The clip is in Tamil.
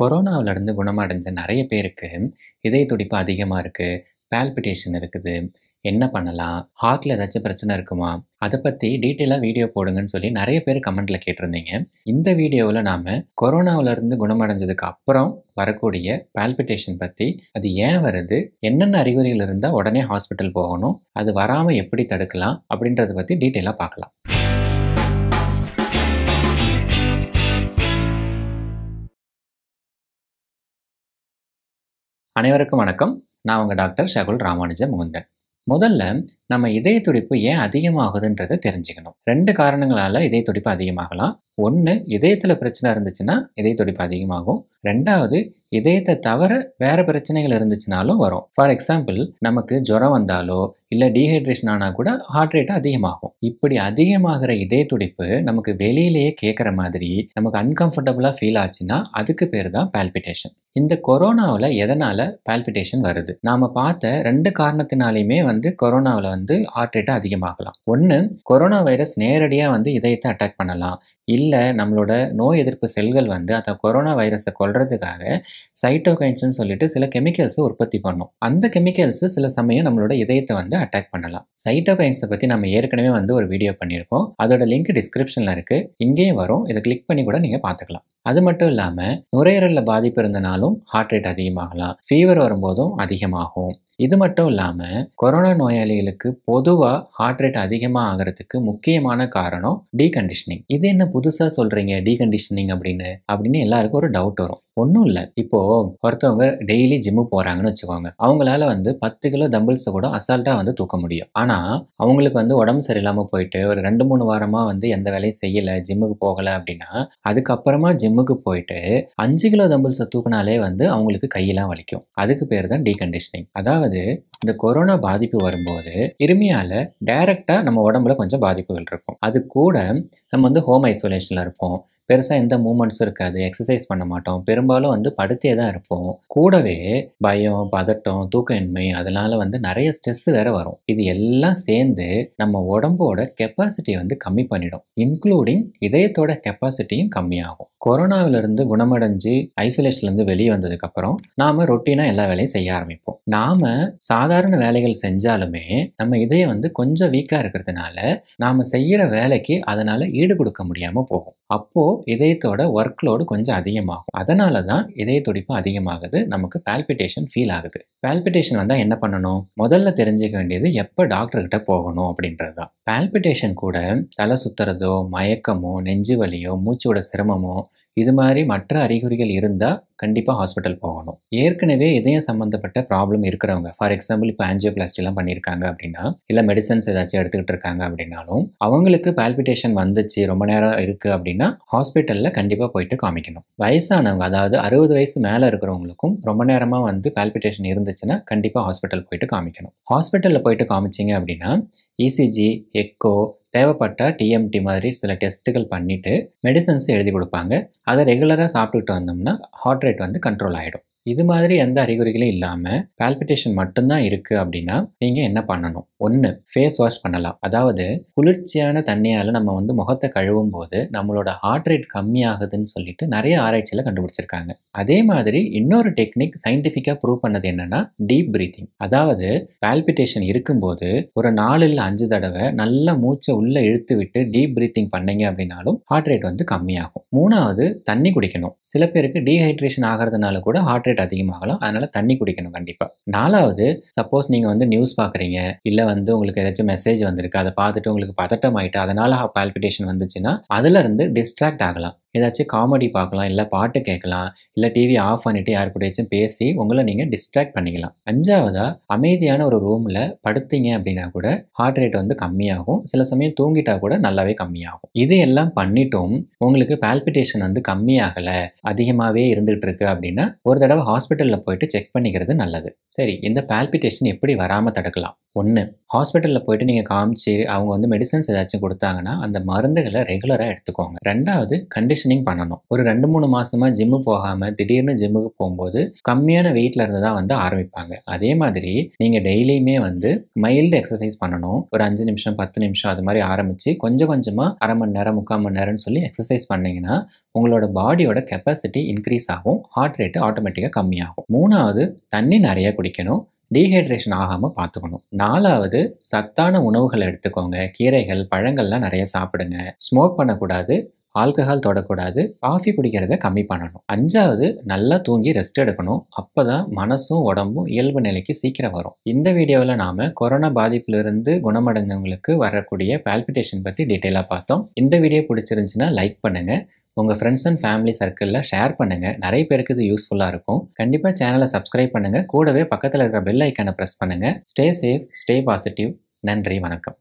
கொரோனாவிலேருந்து குணமடைஞ்ச நிறைய பேருக்கு இதய துடிப்பு அதிகமாக இருக்குது பால்பிட்டேஷன் இருக்குது என்ன பண்ணலாம் ஹார்ட்டில் ஏதாச்சும் பிரச்சனை இருக்குமா அதை பற்றி டீட்டெயிலாக வீடியோ போடுங்கன்னு சொல்லி நிறைய பேர் கமெண்டில் கேட்டிருந்தீங்க இந்த வீடியோவில் நாம் இருந்து குணமடைஞ்சதுக்கு அப்புறம் வரக்கூடிய பால்பிட்டேஷன் பற்றி அது ஏன் வருது என்னென்ன அறிகுறிகள் இருந்தால் உடனே ஹாஸ்பிட்டல் போகணும் அது வராமல் எப்படி தடுக்கலாம் அப்படின்றத பற்றி டீட்டெயிலாக பார்க்கலாம் அனைவருக்கும் வணக்கம் நான் உங்கள் டாக்டர் ஷகுல் ராமானுஜ முகுந்தன் முதல்ல நம்ம இதய துடிப்பு ஏன் அதிகமாகுதுன்றதை தெரிஞ்சுக்கணும் ரெண்டு காரணங்களால் இதய துடிப்பு அதிகமாகலாம் ஒன்று இதயத்தில் பிரச்சனை இருந்துச்சுன்னா இதய துடிப்பு அதிகமாகும் ரெண்டாவது இதயத்தை தவிர வேறு பிரச்சனைகள் இருந்துச்சுனாலும் வரும் ஃபார் எக்ஸாம்பிள் நமக்கு ஜுரம் வந்தாலோ இல்லை டீஹைட்ரேஷன் ஆனால் கூட ஹார்ட் ரேட் அதிகமாகும் இப்படி அதிகமாகிற இதய துடிப்பு நமக்கு வெளியிலேயே கேட்குற மாதிரி நமக்கு அன்கம்ஃபர்டபுளாக ஃபீல் ஆச்சுன்னா அதுக்கு பேர் தான் பால்பிட்டேஷன் இந்த கொரோனாவில் எதனால் பால்பிட்டேஷன் வருது நாம் பார்த்த ரெண்டு காரணத்தினாலையுமே வந்து கொரோனாவில் வந்து ஹார்ட் ரேட்டை அதிகமாகலாம் ஒன்று கொரோனா வைரஸ் நேரடியாக வந்து இதயத்தை அட்டாக் பண்ணலாம் இல்லை நம்மளோட நோய் எதிர்ப்பு செல்கள் வந்து அந்த கொரோனா வைரஸை கொள்றதுக்காக சைட்டோகைன்ஸ்னு சொல்லிட்டு சில கெமிக்கல்ஸை உற்பத்தி பண்ணும் அந்த கெமிக்கல்ஸ் சில சமயம் நம்மளோட இதயத்தை வந்து அட்டாக் பண்ணலாம் சைட்டோகைன்ஸை பற்றி நம்ம ஏற்கனவே வந்து ஒரு வீடியோ பண்ணியிருக்கோம் அதோட லிங்க் டிஸ்கிரிப்ஷனில் இருக்குது இங்கேயும் வரும் இதை கிளிக் பண்ணி கூட நீங்கள் பார்த்துக்கலாம் அது மட்டும் இல்லாமல் நுரையீரலில் பாதிப்பு இருந்தனாலும் ஹார்ட் ரேட் அதிகமாகலாம் ஃபீவர் வரும்போதும் அதிகமாகும் இது மட்டும் இல்லாமல் கொரோனா நோயாளிகளுக்கு பொதுவாக ஹார்ட் ரேட் அதிகமாக ஆகிறதுக்கு முக்கியமான காரணம் டீகண்டிஷனிங் இது என்ன புதுசாக சொல்கிறீங்க டீகண்டிஷனிங் அப்படின்னு அப்படின்னு எல்லாருக்கும் ஒரு டவுட் வரும் ஒன்றும் இல்லை இப்போது ஒருத்தவங்க டெய்லி ஜிம்மு போகிறாங்கன்னு வச்சுக்கோங்க அவங்களால வந்து பத்து கிலோ தம்பிள்ஸை கூட அசால்ட்டாக வந்து தூக்க முடியும் ஆனால் அவங்களுக்கு வந்து உடம்பு சரியில்லாமல் போயிட்டு ஒரு ரெண்டு மூணு வாரமாக வந்து எந்த வேலையும் செய்யலை ஜிம்முக்கு போகலை அப்படின்னா அதுக்கப்புறமா ஜிம்முக்கு போயிட்டு அஞ்சு கிலோ தம்பிள்ஸை தூக்கினாலே வந்து அவங்களுக்கு கையெல்லாம் வலிக்கும் அதுக்கு பேர் தான் டீகண்டிஷனிங் அதாவது அதாவது இந்த கொரோனா பாதிப்பு வரும்போது கிருமியால் டைரெக்டாக நம்ம உடம்புல கொஞ்சம் பாதிப்புகள் இருக்கும் அது கூட நம்ம வந்து ஹோம் ஐசோலேஷனில் இருப்போம் பெருசாக எந்த மூமெண்ட்ஸும் இருக்காது எக்ஸசைஸ் பண்ண மாட்டோம் பெரும்பாலும் வந்து படுத்தே தான் இருப்போம் கூடவே பயம் பதட்டம் தூக்கமின்மை அதனால் வந்து நிறைய ஸ்ட்ரெஸ் வேற வரும் இது எல்லாம் சேர்ந்து நம்ம உடம்போட கெப்பாசிட்டியை வந்து கம்மி பண்ணிடும் இன்க்ளூடிங் இதயத்தோட கெப்பாசிட்டியும் கம்மியாகும் கொரோனாவிலிருந்து குணமடைஞ்சு ஐசோலேஷன்லேருந்து வெளியே வந்ததுக்கப்புறம் நாம் ரொட்டீனாக எல்லா வேலையும் செய்ய ஆரம்பிப்போம் நாம் சாதாரண வேலைகள் செஞ்சாலுமே நம்ம இதயம் வந்து கொஞ்சம் வீக்காக இருக்கிறதுனால நாம் செய்கிற வேலைக்கு அதனால் ஈடு கொடுக்க முடியாமல் போகும் அப்போது இதயத்தோட ஒர்க் லோடு கொஞ்சம் அதிகமாகும் அதனால தான் இதய துடிப்பு அதிகமாகுது நமக்கு பால்பிட்டேஷன் ஃபீல் ஆகுது பால்பிட்டேஷன் வந்தால் என்ன பண்ணணும் முதல்ல தெரிஞ்சுக்க வேண்டியது எப்போ டாக்டர்கிட்ட போகணும் அப்படின்றது தான் பால்பிட்டேஷன் கூட தலை சுத்துறதோ மயக்கமோ நெஞ்சு வலியோ மூச்சு விட சிரமமோ இது மாதிரி மற்ற அறிகுறிகள் இருந்தால் கண்டிப்பாக ஹாஸ்பிட்டல் போகணும் ஏற்கனவே இதயம் சம்மந்தப்பட்ட ப்ராப்ளம் இருக்கிறவங்க ஃபார் எக்ஸாம்பிள் இப்போ ஆன்ஜியோபிளாஸ்டிலாம் பண்ணியிருக்காங்க அப்படின்னா இல்லை மெடிசன்ஸ் ஏதாச்சும் எடுத்துக்கிட்டு இருக்காங்க அப்படின்னாலும் அவங்களுக்கு பால்பிட்டேஷன் வந்துச்சு ரொம்ப நேரம் இருக்குது அப்படின்னா ஹாஸ்பிட்டலில் கண்டிப்பாக போயிட்டு காமிக்கணும் வயசானவங்க அதாவது அறுபது வயசு மேலே இருக்கிறவங்களுக்கும் ரொம்ப நேரமாக வந்து பால்பிட்டேஷன் இருந்துச்சுன்னா கண்டிப்பாக ஹாஸ்பிட்டல் போயிட்டு காமிக்கணும் ஹாஸ்பிட்டலில் போயிட்டு காமிச்சிங்க அப்படின்னா இசிஜி e எக்கோ தேவைப்பட்ட டிஎம்டி மாதிரி சில டெஸ்ட்டுகள் பண்ணிவிட்டு மெடிசன்ஸ் எழுதி கொடுப்பாங்க அதை ரெகுலராக சாப்பிட்டுட்டு வந்தோம்னா ஹார்ட் ரேட் வந்து கண்ட்ரோல் ஆகிடும் இது மாதிரி எந்த அறிகுறிகளும் இல்லாமல் பால்பிட்டேஷன் மட்டும்தான் இருக்குது அப்படின்னா நீங்கள் என்ன பண்ணணும் ஒன்று ஃபேஸ் வாஷ் பண்ணலாம் அதாவது குளிர்ச்சியான தண்ணியால் நம்ம வந்து முகத்தை கழுவும் போது நம்மளோட ஹார்ட் ரேட் கம்மியாகுதுன்னு சொல்லிட்டு நிறைய ஆராய்ச்சியில் கண்டுபிடிச்சிருக்காங்க அதே மாதிரி இன்னொரு டெக்னிக் சயின்டிஃபிக்காக ப்ரூவ் பண்ணது என்னென்னா டீப் ப்ரீத்திங் அதாவது பால்பிட்டேஷன் இருக்கும்போது ஒரு நாலு இல்லை அஞ்சு தடவை நல்லா மூச்சை உள்ளே இழுத்து விட்டு டீப் ப்ரீத்திங் பண்ணீங்க அப்படின்னாலும் ஹார்ட் ரேட் வந்து கம்மியாகும் மூணாவது தண்ணி குடிக்கணும் சில பேருக்கு டீஹைட்ரேஷன் ஆகிறதுனால கூட ஹார்ட் ஹார்ட் அதிகமாகலாம் அதனால தண்ணி குடிக்கணும் கண்டிப்பாக நாலாவது சப்போஸ் நீங்கள் வந்து நியூஸ் பார்க்குறீங்க இல்லை வந்து உங்களுக்கு ஏதாச்சும் மெசேஜ் வந்திருக்கு அதை பார்த்துட்டு உங்களுக்கு பதட்டம் ஆகிட்டு அதனால் பால்பிட்டேஷன் வந்துச்சுன்னா அதுலேருந்து டிஸ்ட்ராக்ட் ஆகலாம் ஏதாச்சும் காமெடி பார்க்கலாம் இல்லை பாட்டு கேட்கலாம் இல்லை டிவி ஆஃப் பண்ணிவிட்டு யார் கூடயாச்சும் பேசி உங்களை நீங்கள் டிஸ்ட்ராக்ட் பண்ணிக்கலாம் அஞ்சாவதாக அமைதியான ஒரு ரூமில் படுத்தீங்க அப்படின்னா கூட ஹார்ட் ரேட் வந்து கம்மியாகும் சில சமயம் தூங்கிட்டா கூட நல்லாவே கம்மியாகும் இது எல்லாம் பண்ணிட்டும் உங்களுக்கு பால்பிட்டேஷன் வந்து கம்மியாகலை அதிகமாகவே இருந்துகிட்டு இருக்கு அப்படின்னா ஒரு தடவை ஹாஸ்பிட்டலில் போயிட்டு செக் பண்ணிக்கிறது நல்லது சரி இந்த பால்பிட்டேஷன் எப்படி வராமல் தடுக்கலாம் ஒன்று ஹாஸ்பிட்டலில் போயிட்டு நீங்கள் காமிச்சு அவங்க வந்து மெடிசன்ஸ் ஏதாச்சும் கொடுத்தாங்கன்னா அந்த மருந்துகளை ரெகுலராக எடுத்துக்கோங்க ரெண்டாவது கண்டிஷன் கண்டிஷனிங் பண்ணணும் ஒரு ரெண்டு மூணு மாசமா ஜிம்மு போகாம திடீர்னு ஜிம்முக்கு போகும்போது கம்மியான வெயிட்ல இருந்து தான் வந்து ஆரம்பிப்பாங்க அதே மாதிரி நீங்க டெய்லியுமே வந்து மைல்டு எக்ஸசைஸ் பண்ணணும் ஒரு அஞ்சு நிமிஷம் பத்து நிமிஷம் அது மாதிரி ஆரம்பிச்சு கொஞ்சம் கொஞ்சமா அரை மணி நேரம் முக்கால் மணி நேரம் சொல்லி எக்ஸசைஸ் பண்ணீங்கன்னா உங்களோட பாடியோட கெப்பாசிட்டி இன்க்ரீஸ் ஆகும் ஹார்ட் ரேட்டு ஆட்டோமேட்டிக்காக கம்மியாகும் மூணாவது தண்ணி நிறைய குடிக்கணும் டீஹைட்ரேஷன் ஆகாமல் பார்த்துக்கணும் நாலாவது சத்தான உணவுகளை எடுத்துக்கோங்க கீரைகள் பழங்கள்லாம் நிறைய சாப்பிடுங்க ஸ்மோக் பண்ணக்கூடாது ஆல்கஹால் தொடக்கூடாது காஃபி குடிக்கிறத கம்மி பண்ணணும் அஞ்சாவது நல்லா தூங்கி ரெஸ்ட் எடுக்கணும் அப்போ தான் மனசும் உடம்பும் இயல்பு நிலைக்கு சீக்கிரம் வரும் இந்த வீடியோவில் நாம் கொரோனா பாதிப்பிலிருந்து குணமடைந்தவங்களுக்கு வரக்கூடிய பால்பிட்டேஷன் பற்றி டீட்டெயிலாக பார்த்தோம் இந்த வீடியோ பிடிச்சிருந்துச்சுன்னா லைக் பண்ணுங்கள் உங்கள் ஃப்ரெண்ட்ஸ் அண்ட் ஃபேமிலி சர்க்கிளில் ஷேர் பண்ணுங்கள் நிறைய பேருக்கு இது யூஸ்ஃபுல்லாக இருக்கும் கண்டிப்பாக சேனலை சப்ஸ்கிரைப் பண்ணுங்கள் கூடவே பக்கத்தில் இருக்கிற பெல் ஐக்கானை ப்ரெஸ் பண்ணுங்கள் ஸ்டே சேஃப் ஸ்டே பாசிட்டிவ் நன்றி வணக்கம்